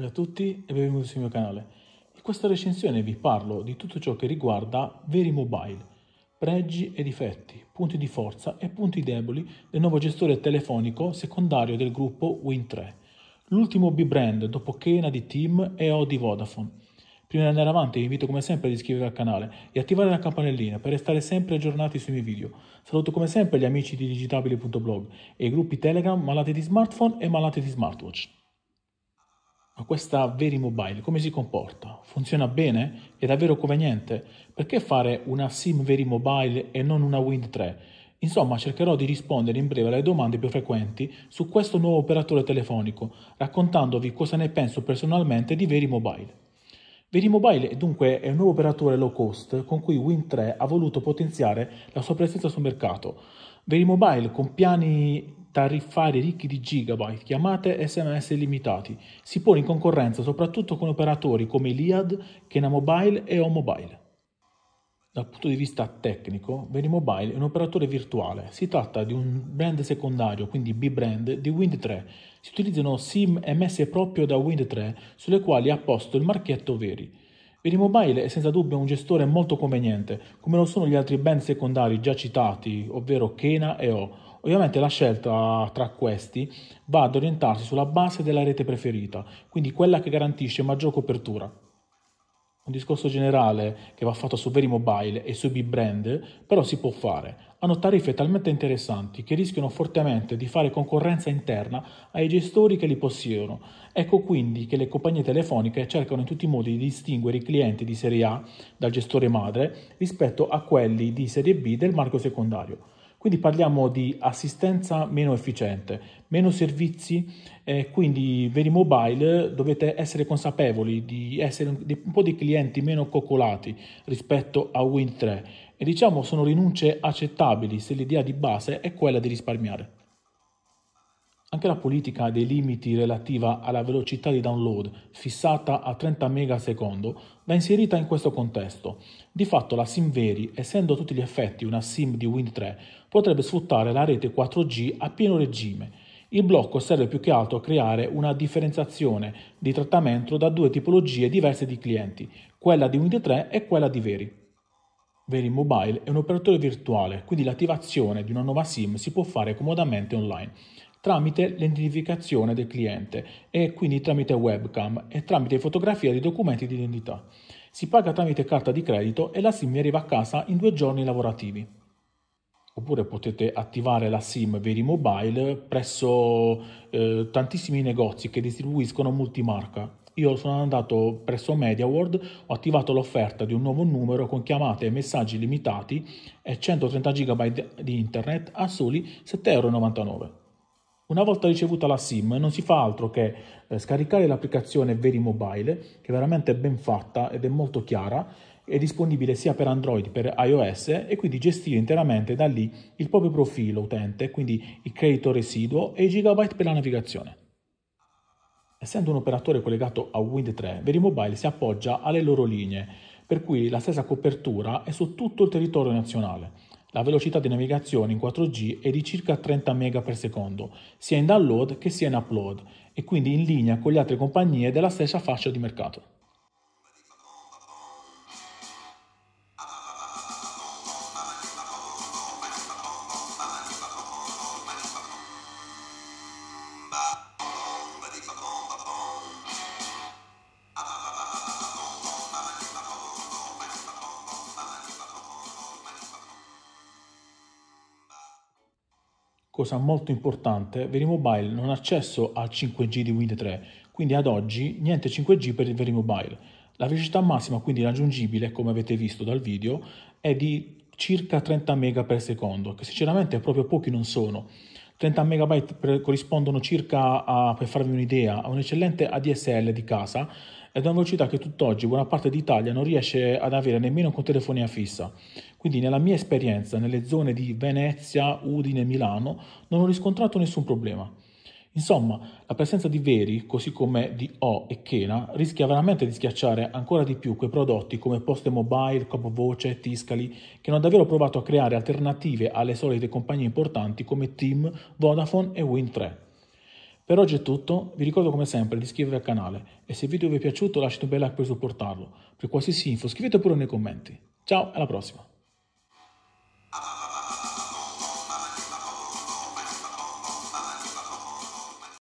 Salve a tutti e benvenuti sul mio canale. In questa recensione vi parlo di tutto ciò che riguarda Veri Mobile, pregi e difetti, punti di forza e punti deboli del nuovo gestore telefonico secondario del gruppo Win3, l'ultimo B-brand dopo Kena di Team e O di Vodafone. Prima di andare avanti vi invito come sempre ad iscrivervi al canale e attivare la campanellina per restare sempre aggiornati sui miei video. Saluto come sempre gli amici di digitabili.blog e i gruppi Telegram malati di smartphone e malati di smartwatch. Ma questa Veri Mobile come si comporta? Funziona bene? È davvero conveniente? Perché fare una SIM Veri Mobile e non una Wind 3? Insomma, cercherò di rispondere in breve alle domande più frequenti su questo nuovo operatore telefonico, raccontandovi cosa ne penso personalmente di Veri Mobile. Veri Mobile dunque è un nuovo operatore low cost con cui Wind 3 ha voluto potenziare la sua presenza sul mercato. Veri Mobile con piani tariffari ricchi di gigabyte, chiamate e sms limitati. Si pone in concorrenza soprattutto con operatori come Iliad, Kena Mobile e O-Mobile. Dal punto di vista tecnico, Verimobile è un operatore virtuale. Si tratta di un brand secondario, quindi B-brand, di Wind 3. Si utilizzano SIM emesse proprio da Wind 3, sulle quali ha posto il marchetto Veri. Verimobile è senza dubbio un gestore molto conveniente, come lo sono gli altri brand secondari già citati, ovvero Kena e O Ovviamente la scelta tra questi va ad orientarsi sulla base della rete preferita, quindi quella che garantisce maggior copertura. Un discorso generale che va fatto su veri mobile e sui B-brand, però si può fare. Hanno tariffe talmente interessanti che rischiano fortemente di fare concorrenza interna ai gestori che li possiedono. Ecco quindi che le compagnie telefoniche cercano in tutti i modi di distinguere i clienti di serie A dal gestore madre rispetto a quelli di serie B del marchio secondario. Quindi parliamo di assistenza meno efficiente, meno servizi, eh, quindi veri mobile dovete essere consapevoli di essere un po' dei clienti meno coccolati rispetto a Win 3 e diciamo sono rinunce accettabili se l'idea di base è quella di risparmiare. Anche la politica dei limiti relativa alla velocità di download, fissata a 30 ms, va inserita in questo contesto. Di fatto la SIM Veri, essendo a tutti gli effetti una SIM di Win3, potrebbe sfruttare la rete 4G a pieno regime. Il blocco serve più che altro a creare una differenziazione di trattamento da due tipologie diverse di clienti, quella di Unity 3 e quella di Veri. Veri Mobile è un operatore virtuale, quindi l'attivazione di una nuova SIM si può fare comodamente online tramite l'identificazione del cliente e quindi tramite webcam e tramite fotografia di documenti di identità. Si paga tramite carta di credito e la SIM arriva a casa in due giorni lavorativi oppure potete attivare la SIM Verimobile presso eh, tantissimi negozi che distribuiscono multimarca. Io sono andato presso MediaWorld, ho attivato l'offerta di un nuovo numero con chiamate e messaggi limitati e 130 GB di internet a soli 7,99€. Una volta ricevuta la SIM non si fa altro che eh, scaricare l'applicazione Verimobile, che è veramente ben fatta ed è molto chiara, è disponibile sia per Android che per iOS e quindi gestire interamente da lì il proprio profilo utente, quindi il credito residuo e i gigabyte per la navigazione. Essendo un operatore collegato a Wind 3, Verimobile si appoggia alle loro linee, per cui la stessa copertura è su tutto il territorio nazionale. La velocità di navigazione in 4G è di circa 30 Mbps, sia in download che sia in upload, e quindi in linea con le altre compagnie della stessa fascia di mercato. Cosa molto importante, Verimobile non ha accesso al 5G di Wind 3, quindi ad oggi niente 5G per il Verimobile. La velocità massima quindi raggiungibile, come avete visto dal video, è di circa 30 Mbps, che sinceramente proprio pochi non sono. 30 MB corrispondono circa, a, per farvi un'idea, a un eccellente ADSL di casa è è una velocità che tutt'oggi buona parte d'Italia non riesce ad avere nemmeno con telefonia fissa. Quindi nella mia esperienza, nelle zone di Venezia, Udine e Milano, non ho riscontrato nessun problema. Insomma, la presenza di veri, così come di O e Kena, rischia veramente di schiacciare ancora di più quei prodotti come Poste Mobile, Copvoce, Tiscali, che hanno davvero provato a creare alternative alle solite compagnie importanti come Team, Vodafone e Win3. Per oggi è tutto, vi ricordo come sempre di iscrivervi al canale e se il video vi è piaciuto lasciate un bel like per supportarlo. Per qualsiasi info scrivete pure nei commenti. Ciao, alla prossima!